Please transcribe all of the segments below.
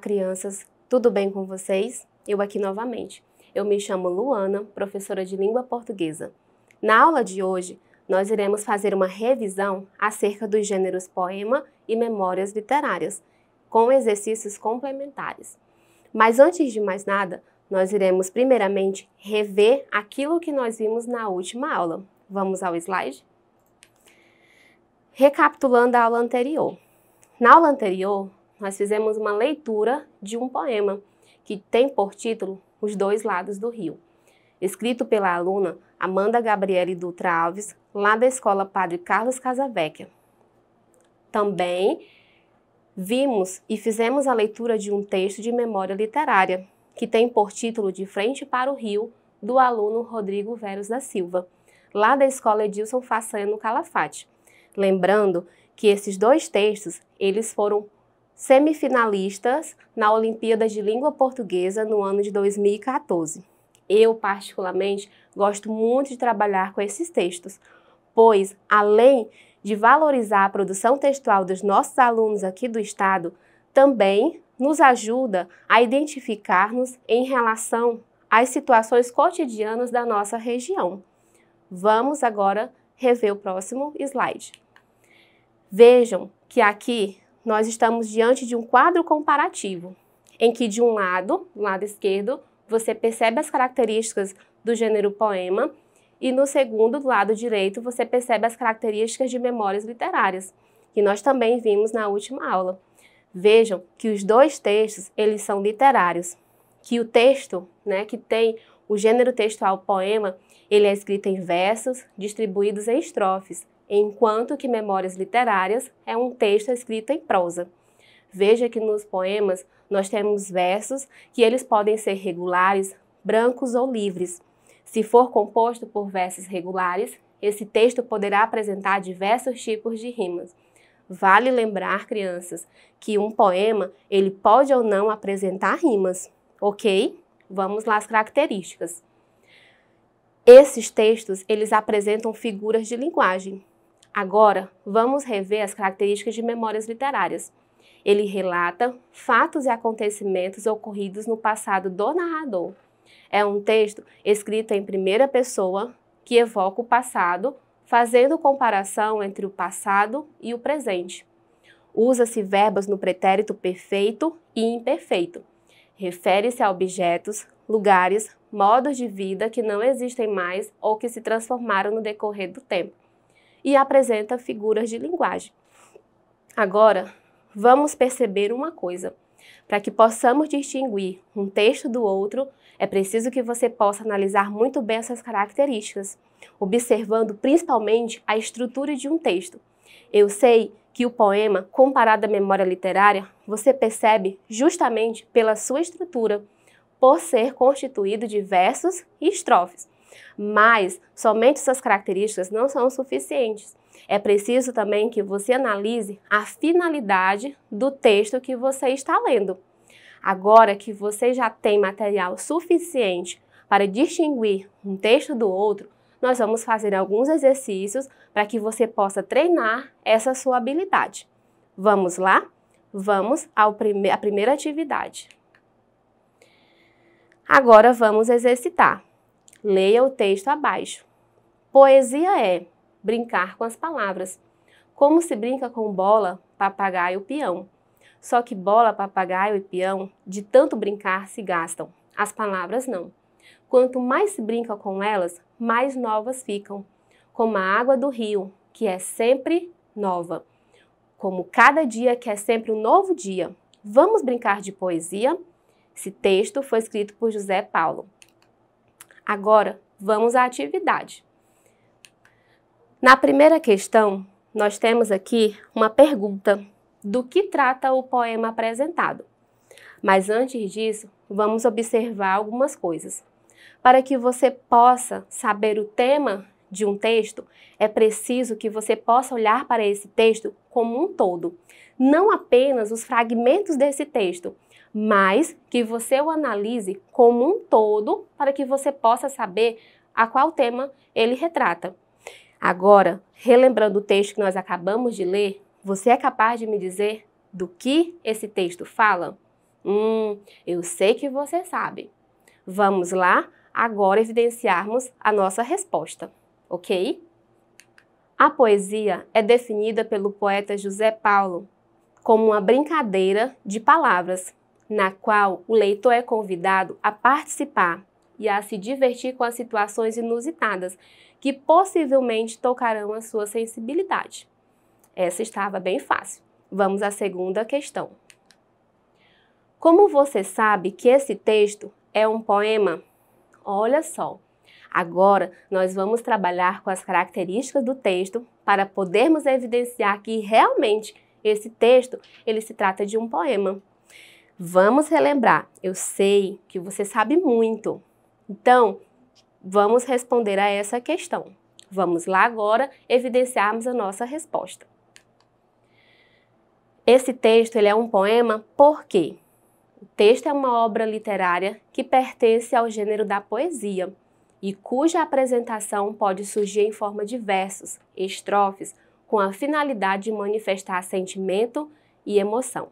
crianças, tudo bem com vocês? Eu aqui novamente. Eu me chamo Luana, professora de língua portuguesa. Na aula de hoje, nós iremos fazer uma revisão acerca dos gêneros poema e memórias literárias, com exercícios complementares. Mas antes de mais nada, nós iremos primeiramente rever aquilo que nós vimos na última aula. Vamos ao slide? Recapitulando a aula anterior. Na aula anterior, nós fizemos uma leitura de um poema que tem por título Os Dois Lados do Rio, escrito pela aluna Amanda Gabriele Dutra Alves, lá da Escola Padre Carlos Casavecchia. Também vimos e fizemos a leitura de um texto de memória literária, que tem por título De Frente para o Rio, do aluno Rodrigo Veros da Silva, lá da Escola Edilson Façanha, no Calafate. Lembrando que esses dois textos, eles foram semifinalistas na Olimpíada de Língua Portuguesa no ano de 2014. Eu, particularmente, gosto muito de trabalhar com esses textos, pois, além de valorizar a produção textual dos nossos alunos aqui do Estado, também nos ajuda a identificarmos em relação às situações cotidianas da nossa região. Vamos agora rever o próximo slide. Vejam que aqui nós estamos diante de um quadro comparativo, em que de um lado, do lado esquerdo, você percebe as características do gênero poema, e no segundo, do lado direito, você percebe as características de memórias literárias, que nós também vimos na última aula. Vejam que os dois textos, eles são literários, que o texto, né, que tem o gênero textual poema, ele é escrito em versos, distribuídos em estrofes, enquanto que Memórias Literárias é um texto escrito em prosa. Veja que nos poemas nós temos versos que eles podem ser regulares, brancos ou livres. Se for composto por versos regulares, esse texto poderá apresentar diversos tipos de rimas. Vale lembrar, crianças, que um poema ele pode ou não apresentar rimas, ok? Vamos lá as características. Esses textos, eles apresentam figuras de linguagem. Agora, vamos rever as características de memórias literárias. Ele relata fatos e acontecimentos ocorridos no passado do narrador. É um texto escrito em primeira pessoa que evoca o passado, fazendo comparação entre o passado e o presente. Usa-se verbos no pretérito perfeito e imperfeito. Refere-se a objetos, lugares, modos de vida que não existem mais ou que se transformaram no decorrer do tempo e apresenta figuras de linguagem. Agora, vamos perceber uma coisa. Para que possamos distinguir um texto do outro, é preciso que você possa analisar muito bem essas características, observando principalmente a estrutura de um texto. Eu sei que o poema, comparado à memória literária, você percebe justamente pela sua estrutura, por ser constituído de versos e estrofes. Mas somente essas características não são suficientes. É preciso também que você analise a finalidade do texto que você está lendo. Agora que você já tem material suficiente para distinguir um texto do outro, nós vamos fazer alguns exercícios para que você possa treinar essa sua habilidade. Vamos lá? Vamos à prime primeira atividade. Agora vamos exercitar. Leia o texto abaixo. Poesia é brincar com as palavras. Como se brinca com bola, papagaio, peão. Só que bola, papagaio e peão, de tanto brincar, se gastam. As palavras não. Quanto mais se brinca com elas, mais novas ficam, como a água do rio, que é sempre nova, como cada dia que é sempre um novo dia. Vamos brincar de poesia? Esse texto foi escrito por José Paulo. Agora, vamos à atividade. Na primeira questão, nós temos aqui uma pergunta: do que trata o poema apresentado? Mas antes disso, vamos observar algumas coisas. Para que você possa saber o tema de um texto, é preciso que você possa olhar para esse texto como um todo, não apenas os fragmentos desse texto, mas que você o analise como um todo para que você possa saber a qual tema ele retrata. Agora, relembrando o texto que nós acabamos de ler, você é capaz de me dizer do que esse texto fala? Hum, eu sei que você sabe. Vamos lá agora evidenciarmos a nossa resposta, ok? A poesia é definida pelo poeta José Paulo como uma brincadeira de palavras, na qual o leitor é convidado a participar e a se divertir com as situações inusitadas que possivelmente tocarão a sua sensibilidade. Essa estava bem fácil. Vamos à segunda questão. Como você sabe que esse texto é um poema? Olha só! Agora nós vamos trabalhar com as características do texto para podermos evidenciar que realmente esse texto ele se trata de um poema. Vamos relembrar. Eu sei que você sabe muito. Então, vamos responder a essa questão. Vamos lá agora evidenciarmos a nossa resposta. Esse texto ele é um poema por quê? texto é uma obra literária que pertence ao gênero da poesia e cuja apresentação pode surgir em forma de versos, estrofes, com a finalidade de manifestar sentimento e emoção.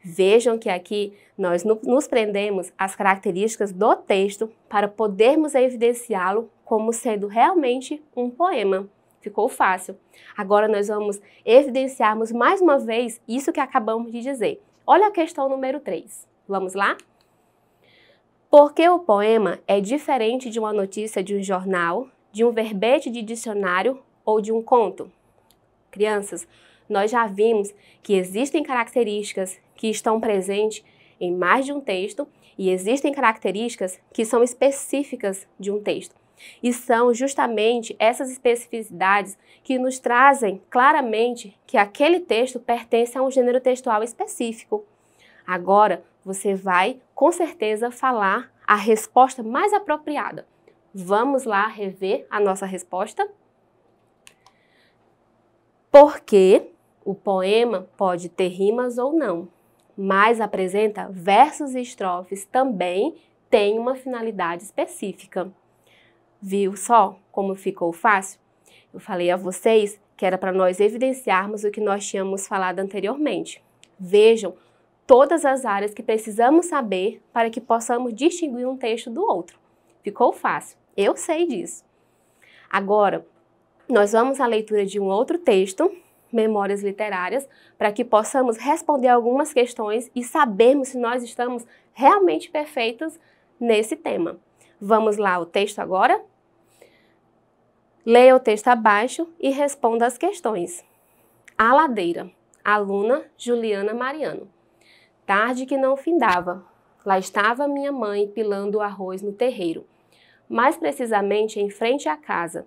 Vejam que aqui nós nos prendemos às características do texto para podermos evidenciá-lo como sendo realmente um poema. Ficou fácil. Agora nós vamos evidenciarmos mais uma vez isso que acabamos de dizer. Olha a questão número 3. Vamos lá? Porque o poema é diferente de uma notícia de um jornal, de um verbete de dicionário ou de um conto? Crianças, nós já vimos que existem características que estão presentes em mais de um texto e existem características que são específicas de um texto. E são justamente essas especificidades que nos trazem claramente que aquele texto pertence a um gênero textual específico. Agora, você vai com certeza falar a resposta mais apropriada. Vamos lá rever a nossa resposta? Porque o poema pode ter rimas ou não, mas apresenta versos e estrofes também tem uma finalidade específica. Viu só como ficou fácil? Eu falei a vocês que era para nós evidenciarmos o que nós tínhamos falado anteriormente. Vejam todas as áreas que precisamos saber para que possamos distinguir um texto do outro. Ficou fácil, eu sei disso. Agora, nós vamos à leitura de um outro texto, Memórias Literárias, para que possamos responder algumas questões e sabermos se nós estamos realmente perfeitos nesse tema. Vamos lá o texto agora? Leia o texto abaixo e responda as questões. A Ladeira, aluna Juliana Mariano. Tarde que não findava. Lá estava minha mãe pilando o arroz no terreiro, mais precisamente em frente à casa.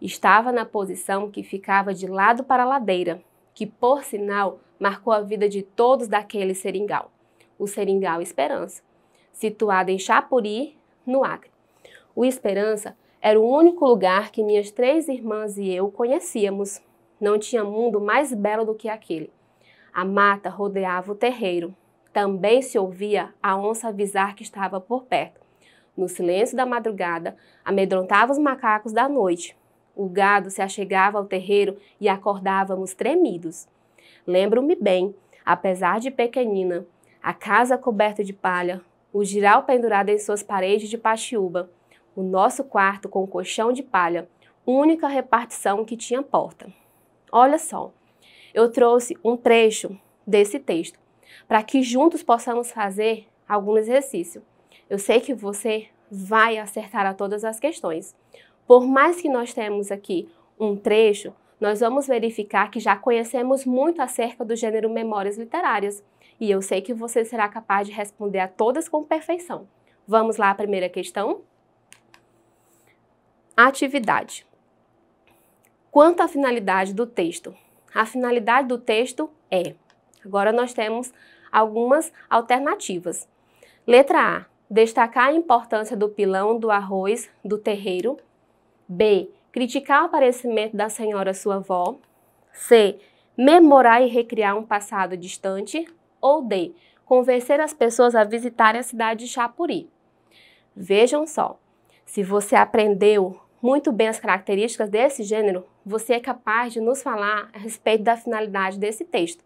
Estava na posição que ficava de lado para a ladeira, que por sinal marcou a vida de todos daquele seringal, o Seringal Esperança, situado em Chapuri, no Acre. O Esperança era o único lugar que minhas três irmãs e eu conhecíamos. Não tinha mundo mais belo do que aquele. A mata rodeava o terreiro, também se ouvia a onça avisar que estava por perto. No silêncio da madrugada, amedrontava os macacos da noite. O gado se achegava ao terreiro e acordávamos tremidos. Lembro-me bem, apesar de pequenina, a casa coberta de palha, o giral pendurado em suas paredes de paxiúba, o nosso quarto com colchão de palha, única repartição que tinha porta. Olha só, eu trouxe um trecho desse texto para que juntos possamos fazer algum exercício. Eu sei que você vai acertar a todas as questões. Por mais que nós temos aqui um trecho, nós vamos verificar que já conhecemos muito acerca do gênero memórias literárias, e eu sei que você será capaz de responder a todas com perfeição. Vamos lá à primeira questão? Atividade. Quanto à finalidade do texto? A finalidade do texto é. Agora nós temos algumas alternativas. Letra A. Destacar a importância do pilão, do arroz, do terreiro. B. Criticar o aparecimento da senhora sua avó. C. Memorar e recriar um passado distante. Ou D. Convencer as pessoas a visitarem a cidade de Chapuri. Vejam só, se você aprendeu muito bem as características desse gênero, você é capaz de nos falar a respeito da finalidade desse texto.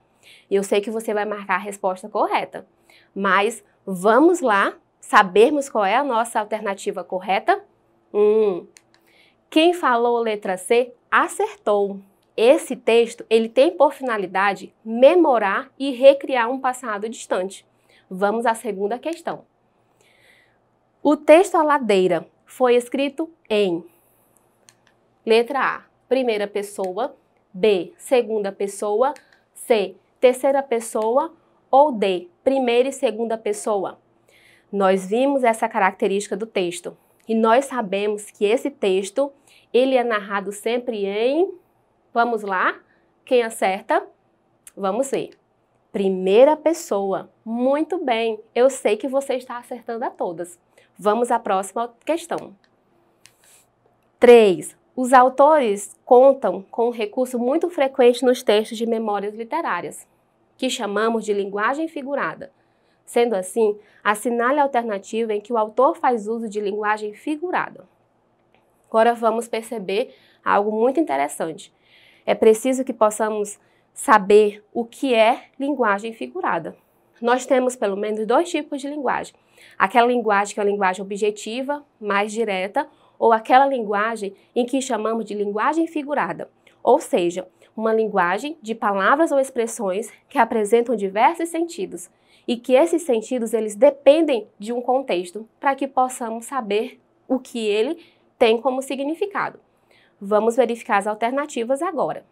E eu sei que você vai marcar a resposta correta, mas vamos lá sabermos qual é a nossa alternativa correta? Hum. Quem falou letra C acertou. Esse texto, ele tem por finalidade memorar e recriar um passado distante. Vamos à segunda questão. O texto A Ladeira foi escrito em letra A, primeira pessoa, B, segunda pessoa, C, terceira pessoa ou de primeira e segunda pessoa. Nós vimos essa característica do texto e nós sabemos que esse texto ele é narrado sempre em vamos lá, quem acerta? Vamos ver. Primeira pessoa. Muito bem. Eu sei que você está acertando a todas. Vamos à próxima questão. 3. Os autores contam com um recurso muito frequente nos textos de memórias literárias, que chamamos de linguagem figurada. Sendo assim, assinale a alternativa em que o autor faz uso de linguagem figurada. Agora vamos perceber algo muito interessante. É preciso que possamos saber o que é linguagem figurada. Nós temos pelo menos dois tipos de linguagem: aquela linguagem que é a linguagem objetiva, mais direta, ou aquela linguagem em que chamamos de linguagem figurada, ou seja, uma linguagem de palavras ou expressões que apresentam diversos sentidos e que esses sentidos eles dependem de um contexto para que possamos saber o que ele tem como significado. Vamos verificar as alternativas agora.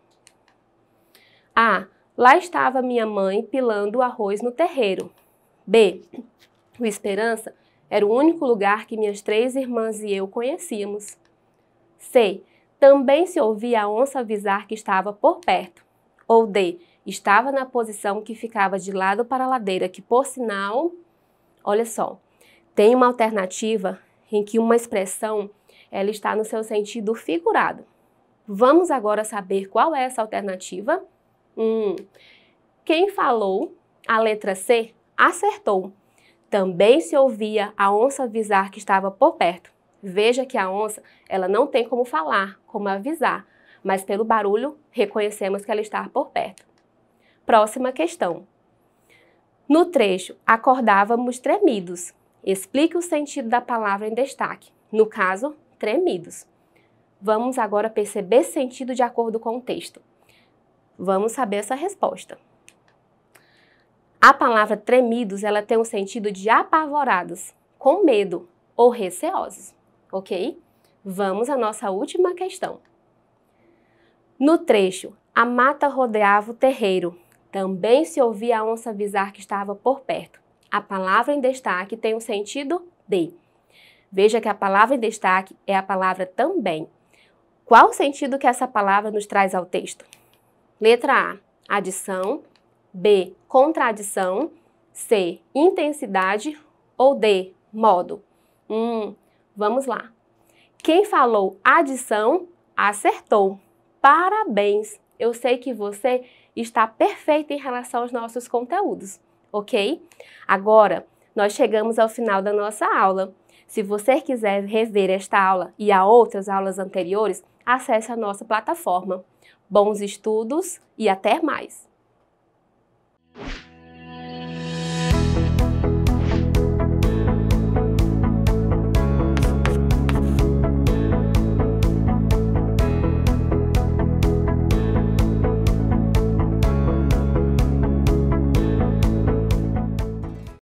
A. Lá estava minha mãe pilando arroz no terreiro. B. O Esperança era o único lugar que minhas três irmãs e eu conhecíamos. C. Também se ouvia a onça avisar que estava por perto, ou D, estava na posição que ficava de lado para a ladeira, que por sinal, olha só, tem uma alternativa em que uma expressão ela está no seu sentido figurado. Vamos agora saber qual é essa alternativa? Hum, quem falou a letra C acertou. Também se ouvia a onça avisar que estava por perto. Veja que a onça, ela não tem como falar, como avisar, mas pelo barulho reconhecemos que ela está por perto. Próxima questão. No trecho, acordávamos tremidos. Explique o sentido da palavra em destaque. No caso, tremidos. Vamos agora perceber sentido de acordo com o texto. Vamos saber essa resposta. A palavra tremidos, ela tem o um sentido de apavorados, com medo ou receosos ok? Vamos à nossa última questão. No trecho, a mata rodeava o terreiro. Também se ouvia a onça avisar que estava por perto. A palavra em destaque tem o um sentido de. Veja que a palavra em destaque é a palavra também. Qual o sentido que essa palavra nos traz ao texto? Letra A, adição. B, contradição. C, intensidade. Ou D, modo. Hum, Vamos lá. Quem falou adição, acertou. Parabéns! Eu sei que você está perfeito em relação aos nossos conteúdos, ok? Agora, nós chegamos ao final da nossa aula. Se você quiser rever esta aula e a outras aulas anteriores, acesse a nossa plataforma. Bons estudos e até mais!